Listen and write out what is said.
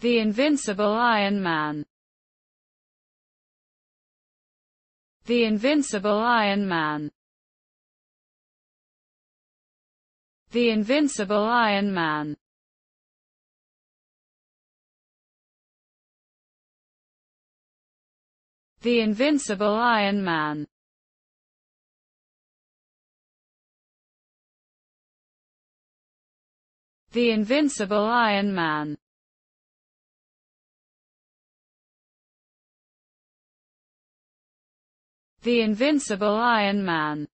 The Invincible Iron Man The Invincible Iron Man The Invincible Iron Man The Invincible Iron Man The Invincible Iron Man The Invincible Iron Man